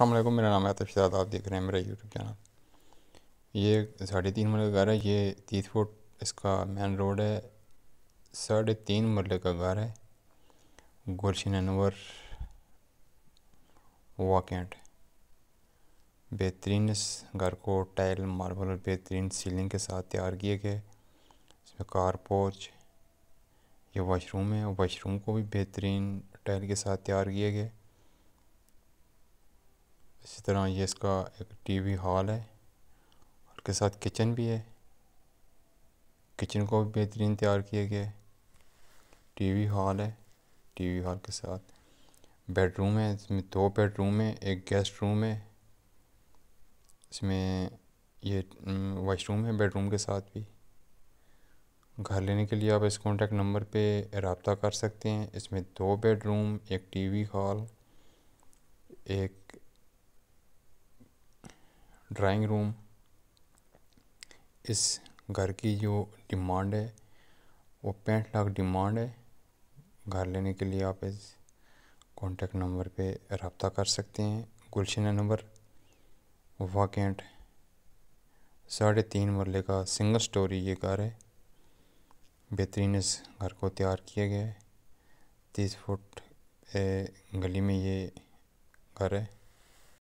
असलम मेरा नाम है आतिफाद आप देख रहे हैं मेरा यूट्यूब चैनल ये साढ़े तीन मरल का घर है ये तीस फुट इसका मेन रोड है साढ़े तीन मरल का घर है गुलशन अनवर वाकेंट बेहतरीन इस घर को टाइल मार्बल और बेहतरीन सीलिंग के साथ तैयार किए गए इसमें कार पोच ये वॉशरूम है वॉशरूम को भी बेहतरीन टाइल के साथ तैयार किए गए तरह ये इसका एक टीवी हॉल है और के साथ किचन भी है किचन को भी बेहतरीन तैयार किया गया है टीवी हॉल है टीवी हॉल के साथ बेडरूम है इसमें दो बेडरूम है एक गेस्ट रूम है इसमें ये वॉशरूम है बेडरूम के साथ भी घर लेने के लिए आप इस कॉन्टैक्ट नंबर पे रबता कर सकते हैं इसमें दो बेडरूम एक टीवी हॉल एक ड्राइंग रूम इस घर की जो डिमांड है वो पैंठ लाख डिमांड है घर लेने के लिए आप इस कॉन्टेक्ट नंबर पे रबता कर सकते हैं गुलशन नंबर वाकेंट साढ़े तीन मरले का सिंगल स्टोरी ये घर है बेहतरीन इस घर को तैयार किया गया है तीस फुट गली में ये घर है